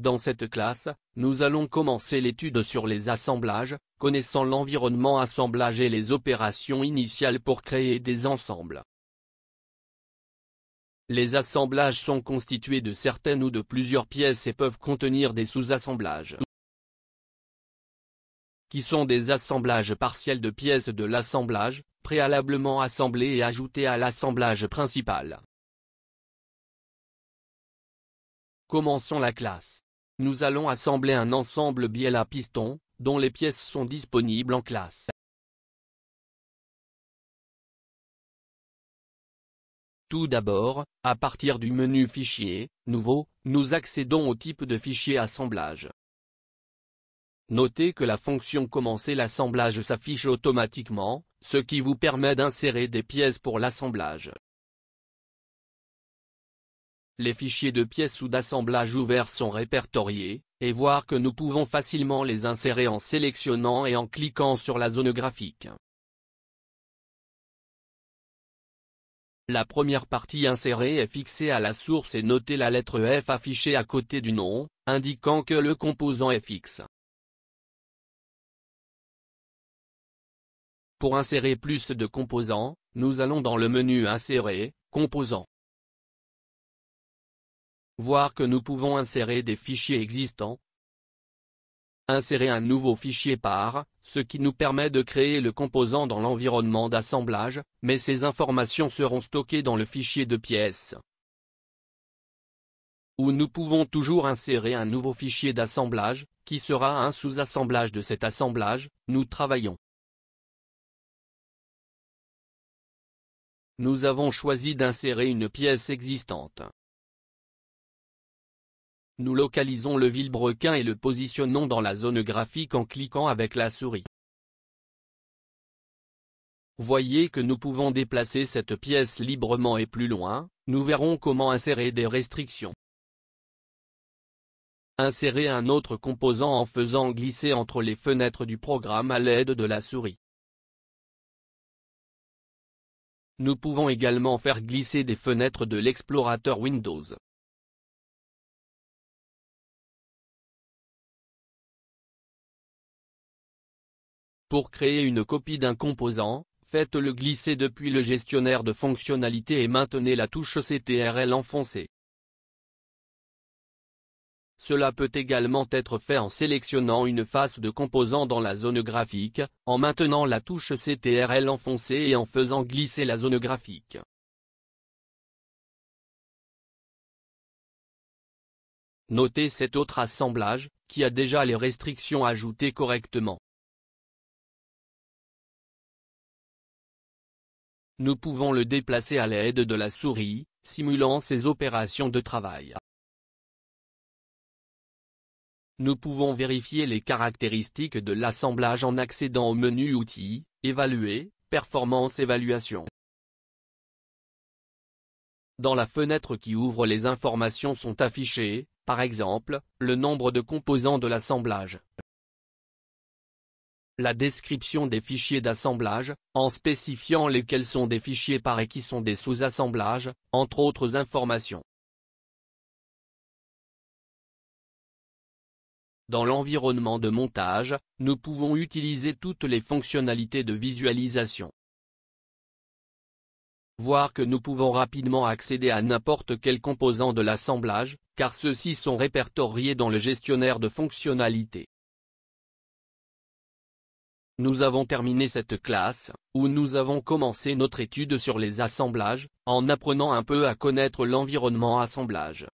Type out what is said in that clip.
Dans cette classe, nous allons commencer l'étude sur les assemblages, connaissant l'environnement assemblage et les opérations initiales pour créer des ensembles. Les assemblages sont constitués de certaines ou de plusieurs pièces et peuvent contenir des sous-assemblages qui sont des assemblages partiels de pièces de l'assemblage, préalablement assemblées et ajoutées à l'assemblage principal. Commençons la classe. Nous allons assembler un ensemble bielle à piston, dont les pièces sont disponibles en classe. Tout d'abord, à partir du menu Fichier, Nouveau, nous accédons au type de fichier Assemblage. Notez que la fonction Commencer l'assemblage s'affiche automatiquement, ce qui vous permet d'insérer des pièces pour l'assemblage les fichiers de pièces ou d'assemblage ouverts sont répertoriés, et voir que nous pouvons facilement les insérer en sélectionnant et en cliquant sur la zone graphique. La première partie insérée est fixée à la source et notez la lettre F affichée à côté du nom, indiquant que le composant est fixe. Pour insérer plus de composants, nous allons dans le menu Insérer, composants. Voir que nous pouvons insérer des fichiers existants. Insérer un nouveau fichier par, ce qui nous permet de créer le composant dans l'environnement d'assemblage, mais ces informations seront stockées dans le fichier de pièces. Ou nous pouvons toujours insérer un nouveau fichier d'assemblage, qui sera un sous-assemblage de cet assemblage, nous travaillons. Nous avons choisi d'insérer une pièce existante. Nous localisons le vilebrequin et le positionnons dans la zone graphique en cliquant avec la souris. Voyez que nous pouvons déplacer cette pièce librement et plus loin, nous verrons comment insérer des restrictions. Insérer un autre composant en faisant glisser entre les fenêtres du programme à l'aide de la souris. Nous pouvons également faire glisser des fenêtres de l'explorateur Windows. Pour créer une copie d'un composant, faites-le glisser depuis le gestionnaire de fonctionnalités et maintenez la touche CTRL enfoncée. Cela peut également être fait en sélectionnant une face de composant dans la zone graphique, en maintenant la touche CTRL enfoncée et en faisant glisser la zone graphique. Notez cet autre assemblage, qui a déjà les restrictions ajoutées correctement. nous pouvons le déplacer à l'aide de la souris, simulant ses opérations de travail. Nous pouvons vérifier les caractéristiques de l'assemblage en accédant au menu Outils, Évaluer, Performance Évaluation. Dans la fenêtre qui ouvre les informations sont affichées, par exemple, le nombre de composants de l'assemblage la description des fichiers d'assemblage, en spécifiant lesquels sont des fichiers par et qui sont des sous-assemblages, entre autres informations. Dans l'environnement de montage, nous pouvons utiliser toutes les fonctionnalités de visualisation. Voir que nous pouvons rapidement accéder à n'importe quel composant de l'assemblage, car ceux-ci sont répertoriés dans le gestionnaire de fonctionnalités. Nous avons terminé cette classe, où nous avons commencé notre étude sur les assemblages, en apprenant un peu à connaître l'environnement assemblage.